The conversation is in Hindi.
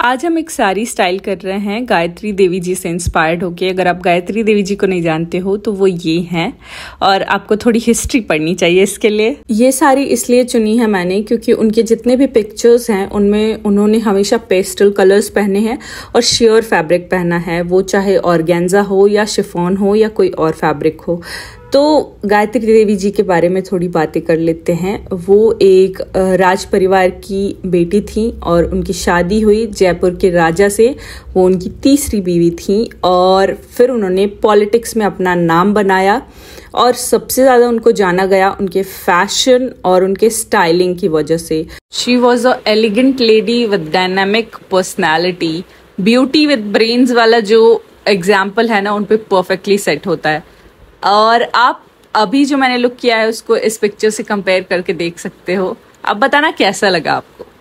आज हम एक साड़ी स्टाइल कर रहे हैं गायत्री देवी जी से इंस्पायर्ड होके अगर आप गायत्री देवी जी को नहीं जानते हो तो वो ये हैं और आपको थोड़ी हिस्ट्री पढ़नी चाहिए इसके लिए ये साड़ी इसलिए चुनी है मैंने क्योंकि उनके जितने भी पिक्चर्स हैं उनमें उन्होंने हमेशा पेस्टल कलर्स पहने हैं और श्योर फैब्रिक पहना है वो चाहे ऑर्गेंजा हो या शिफोन हो या कोई और फैब्रिक हो तो गायत्री देवी जी के बारे में थोड़ी बातें कर लेते हैं वो एक राज परिवार की बेटी थी और उनकी शादी हुई जयपुर के राजा से वो उनकी तीसरी बीवी थी और फिर उन्होंने पॉलिटिक्स में अपना नाम बनाया और सबसे ज़्यादा उनको जाना गया उनके फैशन और उनके स्टाइलिंग की वजह से she was a elegant lady with dynamic personality beauty with brains वाला जो एग्जाम्पल है ना उन परफेक्टली सेट होता है और आप अभी जो मैंने लुक किया है उसको इस पिक्चर से कंपेयर करके देख सकते हो आप बताना कैसा लगा आपको